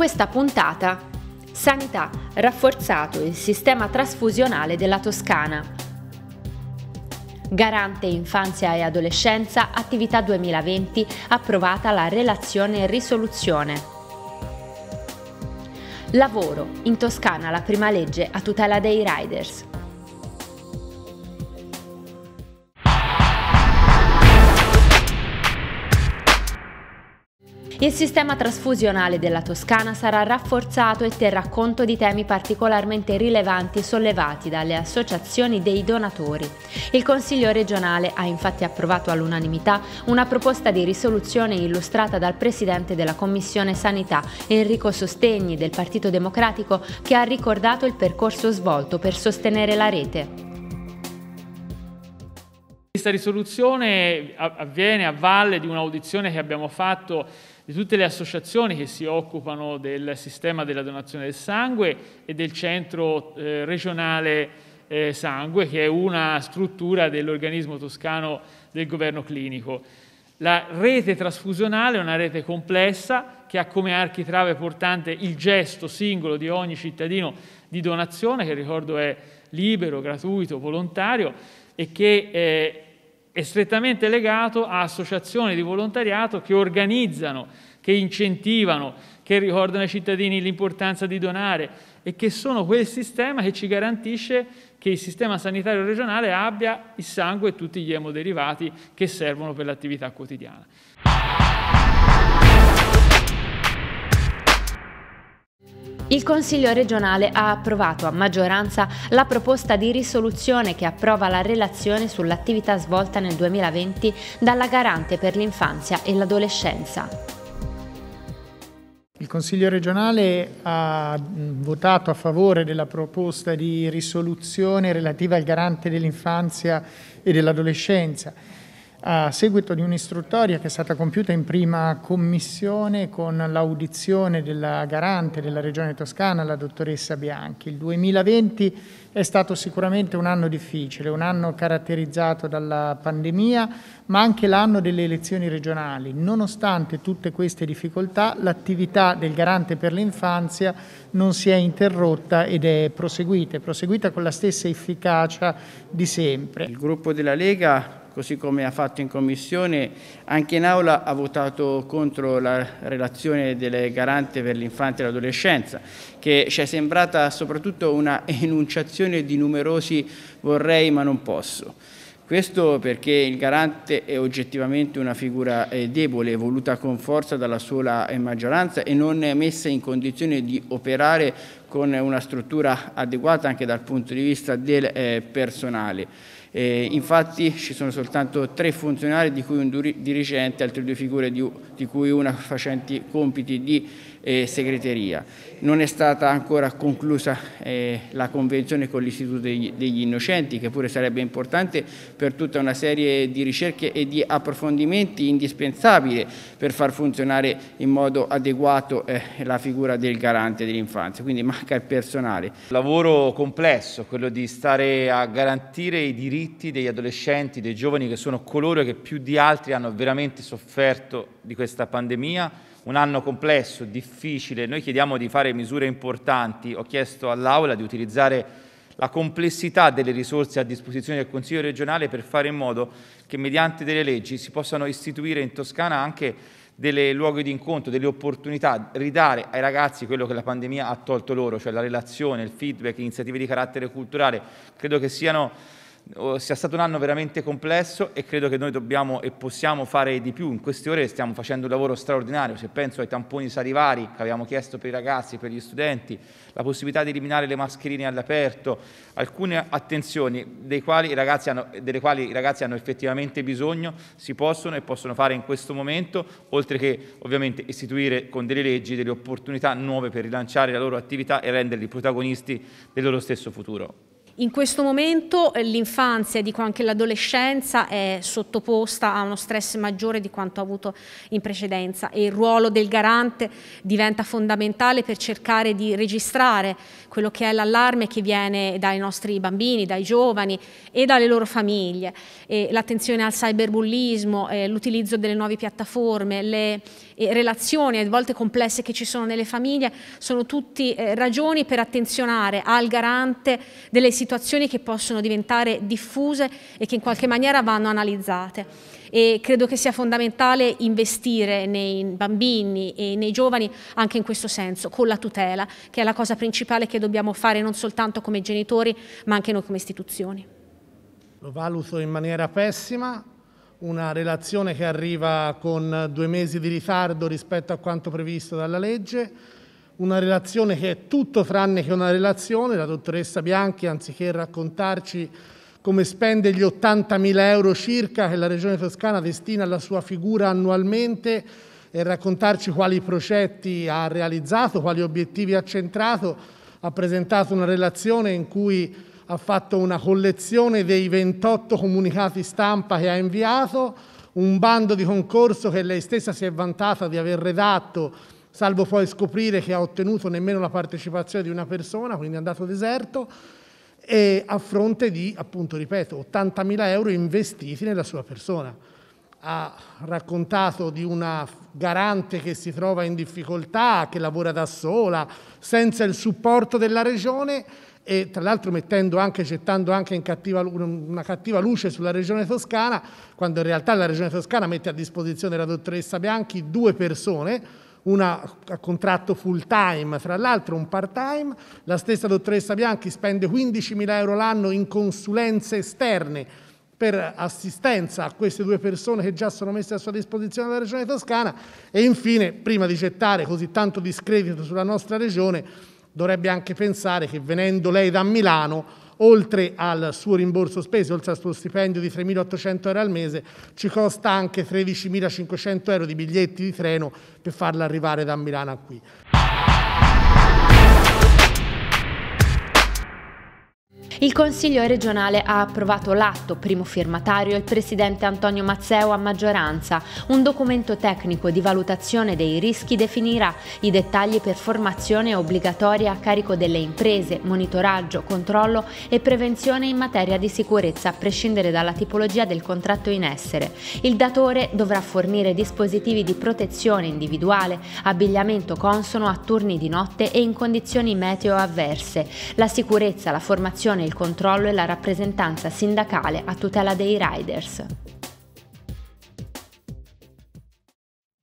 questa puntata Sanità, rafforzato il sistema trasfusionale della Toscana. Garante Infanzia e Adolescenza, attività 2020, approvata la relazione e risoluzione. Lavoro, in Toscana la prima legge a tutela dei riders. Il sistema trasfusionale della Toscana sarà rafforzato e terrà conto di temi particolarmente rilevanti sollevati dalle associazioni dei donatori. Il Consiglio regionale ha infatti approvato all'unanimità una proposta di risoluzione illustrata dal Presidente della Commissione Sanità, Enrico Sostegni, del Partito Democratico, che ha ricordato il percorso svolto per sostenere la rete. Questa risoluzione avviene a valle di un'audizione che abbiamo fatto di tutte le associazioni che si occupano del sistema della donazione del sangue e del centro eh, regionale eh, sangue, che è una struttura dell'organismo toscano del governo clinico. La rete trasfusionale è una rete complessa che ha come architrave portante il gesto singolo di ogni cittadino di donazione, che ricordo è libero, gratuito, volontario e che eh, è strettamente legato a associazioni di volontariato che organizzano, che incentivano, che ricordano ai cittadini l'importanza di donare e che sono quel sistema che ci garantisce che il sistema sanitario regionale abbia il sangue e tutti gli emoderivati che servono per l'attività quotidiana. Il Consiglio regionale ha approvato a maggioranza la proposta di risoluzione che approva la relazione sull'attività svolta nel 2020 dalla Garante per l'infanzia e l'adolescenza. Il Consiglio regionale ha votato a favore della proposta di risoluzione relativa al garante dell'infanzia e dell'adolescenza a seguito di un'istruttoria che è stata compiuta in prima commissione con l'audizione della garante della Regione Toscana, la dottoressa Bianchi. Il 2020 è stato sicuramente un anno difficile, un anno caratterizzato dalla pandemia, ma anche l'anno delle elezioni regionali. Nonostante tutte queste difficoltà, l'attività del garante per l'infanzia non si è interrotta ed è proseguita, è proseguita con la stessa efficacia di sempre. Il gruppo della Lega così come ha fatto in Commissione, anche in Aula ha votato contro la relazione del Garante per l'infanzia e l'adolescenza, che ci è sembrata soprattutto una enunciazione di numerosi vorrei ma non posso. Questo perché il garante è oggettivamente una figura eh, debole, voluta con forza dalla sola eh, maggioranza e non è messa in condizione di operare con una struttura adeguata anche dal punto di vista del eh, personale. Eh, infatti ci sono soltanto tre funzionari di cui un dirigente, altre due figure di, di cui una facenti compiti di eh, segreteria. Non è stata ancora conclusa eh, la convenzione con l'Istituto degli, degli, Innocenti che pure sarebbe importante per tutta una serie di ricerche e di approfondimenti indispensabili per far funzionare in modo adeguato eh, la figura del garante dell'infanzia, quindi manca il personale. Lavoro complesso, quello di stare a garantire i diritti diritti degli adolescenti, dei giovani che sono coloro che più di altri hanno veramente sofferto di questa pandemia. Un anno complesso, difficile, noi chiediamo di fare misure importanti, ho chiesto all'Aula di utilizzare la complessità delle risorse a disposizione del Consiglio regionale per fare in modo che mediante delle leggi si possano istituire in Toscana anche dei luoghi di incontro, delle opportunità, ridare ai ragazzi quello che la pandemia ha tolto loro, cioè la relazione, il feedback, iniziative di carattere culturale. Credo che siano sia stato un anno veramente complesso e credo che noi dobbiamo e possiamo fare di più. In queste ore stiamo facendo un lavoro straordinario, se penso ai tamponi salivari che abbiamo chiesto per i ragazzi, per gli studenti, la possibilità di eliminare le mascherine all'aperto, alcune attenzioni dei quali hanno, delle quali i ragazzi hanno effettivamente bisogno, si possono e possono fare in questo momento, oltre che ovviamente istituire con delle leggi delle opportunità nuove per rilanciare la loro attività e renderli protagonisti del loro stesso futuro. In questo momento eh, l'infanzia, dico anche l'adolescenza, è sottoposta a uno stress maggiore di quanto avuto in precedenza e il ruolo del garante diventa fondamentale per cercare di registrare quello che è l'allarme che viene dai nostri bambini, dai giovani e dalle loro famiglie. l'attenzione al cyberbullismo, eh, l'utilizzo delle nuove piattaforme, le eh, relazioni, a volte complesse che ci sono nelle famiglie, sono tutte eh, ragioni per attenzionare al garante delle situazioni che possono diventare diffuse e che in qualche maniera vanno analizzate. E credo che sia fondamentale investire nei bambini e nei giovani anche in questo senso, con la tutela, che è la cosa principale che dobbiamo fare non soltanto come genitori, ma anche noi come istituzioni. Lo valuto in maniera pessima, una relazione che arriva con due mesi di ritardo rispetto a quanto previsto dalla legge, una relazione che è tutto tranne che una relazione, la dottoressa Bianchi anziché raccontarci come spende gli 80.000 euro circa che la Regione Toscana destina alla sua figura annualmente e raccontarci quali progetti ha realizzato, quali obiettivi ha centrato, ha presentato una relazione in cui ha fatto una collezione dei 28 comunicati stampa che ha inviato, un bando di concorso che lei stessa si è vantata di aver redatto, salvo poi scoprire che ha ottenuto nemmeno la partecipazione di una persona, quindi è andato deserto, e a fronte di, appunto, ripeto, 80.000 euro investiti nella sua persona ha raccontato di una garante che si trova in difficoltà, che lavora da sola, senza il supporto della regione e tra l'altro mettendo anche, gettando anche cattiva, una cattiva luce sulla regione toscana, quando in realtà la regione toscana mette a disposizione la dottoressa Bianchi due persone, una a contratto full time, tra l'altro un part time, la stessa dottoressa Bianchi spende 15.000 euro l'anno in consulenze esterne per assistenza a queste due persone che già sono messe a sua disposizione dalla Regione Toscana e infine, prima di gettare così tanto discredito sulla nostra Regione, dovrebbe anche pensare che venendo lei da Milano, oltre al suo rimborso spese, oltre al suo stipendio di 3.800 euro al mese, ci costa anche 13.500 euro di biglietti di treno per farla arrivare da Milano a qui. Il Consiglio regionale ha approvato l'atto primo firmatario il presidente Antonio Mazzeo a maggioranza. Un documento tecnico di valutazione dei rischi definirà i dettagli per formazione obbligatoria a carico delle imprese, monitoraggio, controllo e prevenzione in materia di sicurezza a prescindere dalla tipologia del contratto in essere. Il datore dovrà fornire dispositivi di protezione individuale, abbigliamento consono a turni di notte e in condizioni meteo avverse. La sicurezza, la formazione e il controllo e la rappresentanza sindacale a tutela dei riders.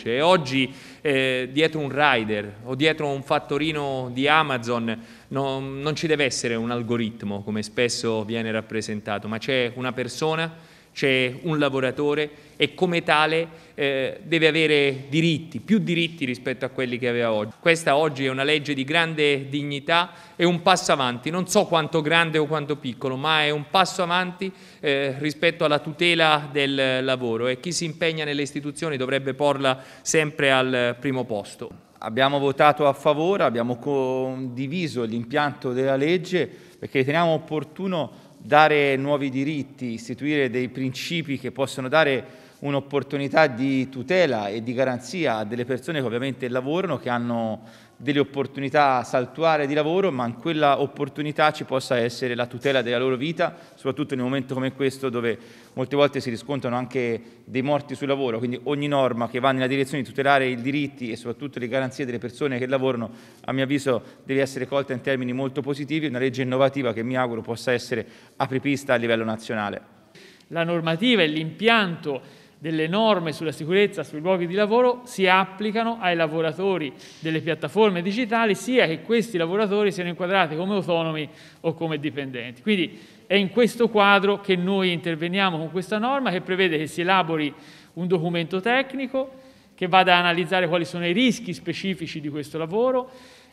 E cioè, oggi eh, dietro un rider o dietro un fattorino di Amazon no, non ci deve essere un algoritmo come spesso viene rappresentato, ma c'è una persona c'è un lavoratore e come tale eh, deve avere diritti, più diritti rispetto a quelli che aveva oggi. Questa oggi è una legge di grande dignità e un passo avanti, non so quanto grande o quanto piccolo, ma è un passo avanti eh, rispetto alla tutela del lavoro e chi si impegna nelle istituzioni dovrebbe porla sempre al primo posto. Abbiamo votato a favore, abbiamo condiviso l'impianto della legge perché riteniamo opportuno dare nuovi diritti, istituire dei principi che possono dare un'opportunità di tutela e di garanzia a delle persone che ovviamente lavorano, che hanno delle opportunità saltuare di lavoro, ma in quella opportunità ci possa essere la tutela della loro vita, soprattutto in un momento come questo dove molte volte si riscontrano anche dei morti sul lavoro, quindi ogni norma che va nella direzione di tutelare i diritti e soprattutto le garanzie delle persone che lavorano, a mio avviso, deve essere colta in termini molto positivi, una legge innovativa che mi auguro possa essere apripista a livello nazionale. La normativa e l'impianto delle norme sulla sicurezza sui luoghi di lavoro si applicano ai lavoratori delle piattaforme digitali, sia che questi lavoratori siano inquadrati come autonomi o come dipendenti. Quindi è in questo quadro che noi interveniamo con questa norma che prevede che si elabori un documento tecnico che vada ad analizzare quali sono i rischi specifici di questo lavoro,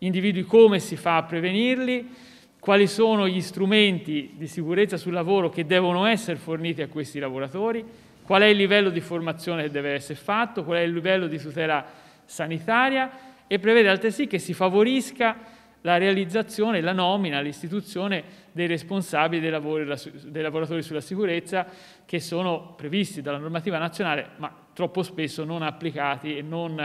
individui come si fa a prevenirli, quali sono gli strumenti di sicurezza sul lavoro che devono essere forniti a questi lavoratori qual è il livello di formazione che deve essere fatto, qual è il livello di tutela sanitaria e prevede altresì che si favorisca la realizzazione, la nomina, l'istituzione dei responsabili dei, lavori, dei lavoratori sulla sicurezza che sono previsti dalla normativa nazionale ma troppo spesso non applicati e non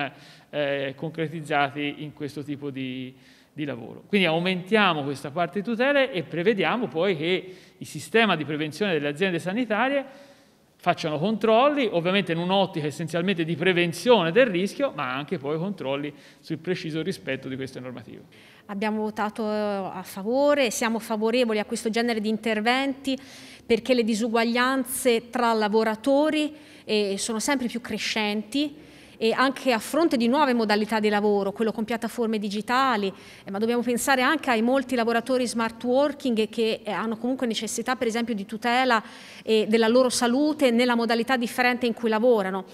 eh, concretizzati in questo tipo di, di lavoro. Quindi aumentiamo questa parte di tutele e prevediamo poi che il sistema di prevenzione delle aziende sanitarie facciano controlli, ovviamente in un'ottica essenzialmente di prevenzione del rischio, ma anche poi controlli sul preciso rispetto di queste normative. Abbiamo votato eh, a favore, siamo favorevoli a questo genere di interventi perché le disuguaglianze tra lavoratori eh, sono sempre più crescenti e anche a fronte di nuove modalità di lavoro, quello con piattaforme digitali, eh, ma dobbiamo pensare anche ai molti lavoratori smart working che eh, hanno comunque necessità per esempio di tutela eh, della loro salute nella modalità differente in cui lavorano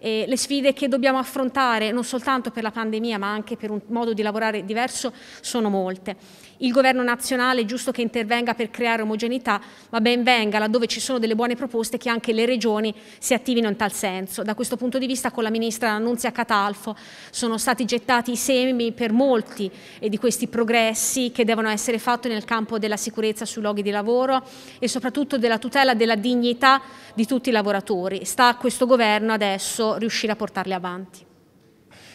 eh, le sfide che dobbiamo affrontare non soltanto per la pandemia ma anche per un modo di lavorare diverso sono molte. Il governo nazionale è giusto che intervenga per creare omogeneità, ma ben venga laddove ci sono delle buone proposte che anche le regioni si attivino in tal senso. Da questo punto di vista con la ministra Annunzia Catalfo sono stati gettati i semi per molti eh, di questi progressi che devono essere fatti nel campo della sicurezza sui luoghi di lavoro e soprattutto della tutela della dignità di tutti i lavoratori. Sta a questo governo adesso riuscire a portarle avanti.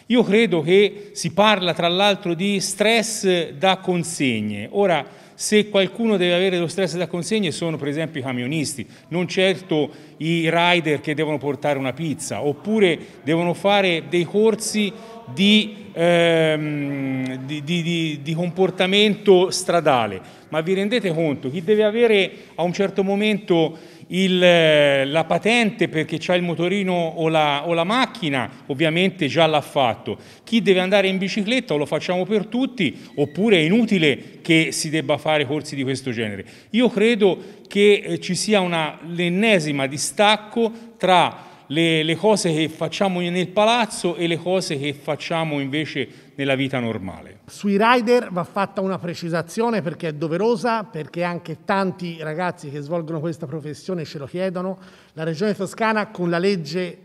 Io credo che si parla tra l'altro di stress da consegne. Ora, se qualcuno deve avere lo stress da consegne sono per esempio i camionisti, non certo i rider che devono portare una pizza, oppure devono fare dei corsi di, ehm, di, di, di, comportamento stradale. Ma vi rendete conto, chi deve avere a un certo momento il, eh, la patente perché ha il motorino o la, o la macchina, ovviamente già l'ha fatto. Chi deve andare in bicicletta o lo facciamo per tutti, oppure è inutile che si debba fare corsi di questo genere. Io credo che eh, ci sia l'ennesima distacco tra le, le cose che facciamo nel palazzo e le cose che facciamo invece nella vita normale. Sui rider va fatta una precisazione perché è doverosa, perché anche tanti ragazzi che svolgono questa professione ce lo chiedono. La Regione Toscana con la legge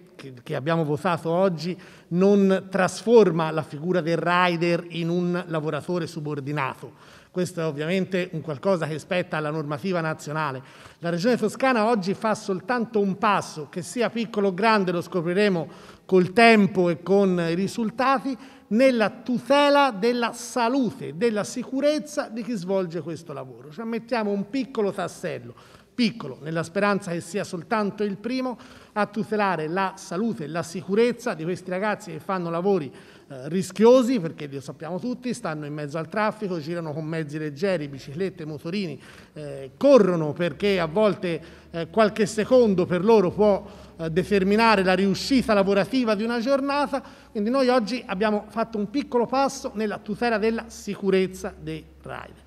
che abbiamo votato oggi non trasforma la figura del rider in un lavoratore subordinato. Questo è ovviamente un qualcosa che spetta alla normativa nazionale. La Regione Toscana oggi fa soltanto un passo, che sia piccolo o grande, lo scopriremo col tempo e con i risultati, nella tutela della salute, della sicurezza di chi svolge questo lavoro. Cioè mettiamo un piccolo tassello piccolo, nella speranza che sia soltanto il primo a tutelare la salute e la sicurezza di questi ragazzi che fanno lavori eh, rischiosi, perché lo sappiamo tutti, stanno in mezzo al traffico, girano con mezzi leggeri, biciclette, motorini, eh, corrono perché a volte eh, qualche secondo per loro può eh, determinare la riuscita lavorativa di una giornata, quindi noi oggi abbiamo fatto un piccolo passo nella tutela della sicurezza dei rider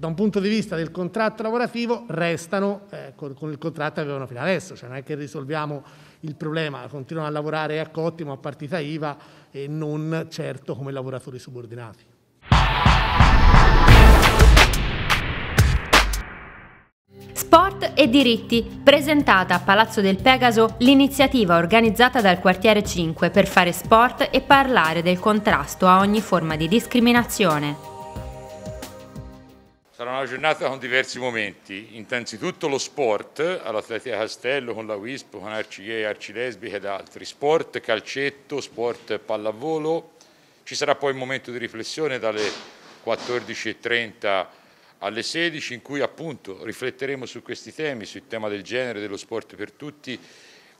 da un punto di vista del contratto lavorativo restano eh, con, con, il contratto che avevano fino adesso, cioè non è che risolviamo il problema, continuano a lavorare a cottimo, a partita IVA e non certo come lavoratori subordinati. Sport e diritti, presentata a Palazzo del Pegaso l'iniziativa organizzata dal quartiere 5 per fare sport e parlare del contrasto a ogni forma di discriminazione. Sarà una giornata con diversi momenti, innanzitutto lo sport, all'Atletica Castello, con la WISP, con Arci Gay, Arci Lesbiche ed altri, sport, calcetto, sport, pallavolo, ci sarà poi un momento di riflessione dalle 14.30 alle 16 in cui appunto rifletteremo su questi temi, sul tema del genere, dello sport per tutti,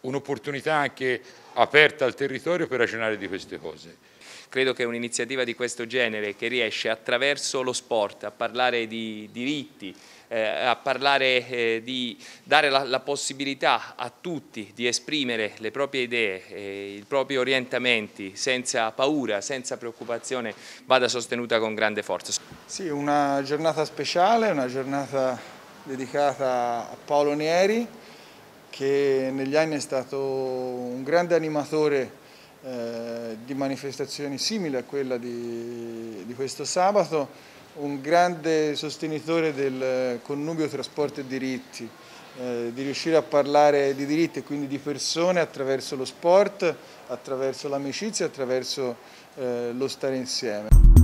un'opportunità anche aperta al territorio per ragionare di queste cose. Credo che un'iniziativa di questo genere che riesce attraverso lo sport a parlare di diritti, eh, a parlare eh, di dare la, la, possibilità a tutti di esprimere le proprie idee, eh, i propri orientamenti senza paura, senza preoccupazione, vada sostenuta con grande forza. Sì, una giornata speciale, una giornata dedicata a Paolo Nieri che negli anni è stato un grande animatore eh, di manifestazioni simili a quella di, di questo sabato, un grande sostenitore del connubio tra sport e diritti, eh, di riuscire a parlare di diritti e quindi di persone attraverso lo sport, attraverso l'amicizia, attraverso eh, lo stare insieme.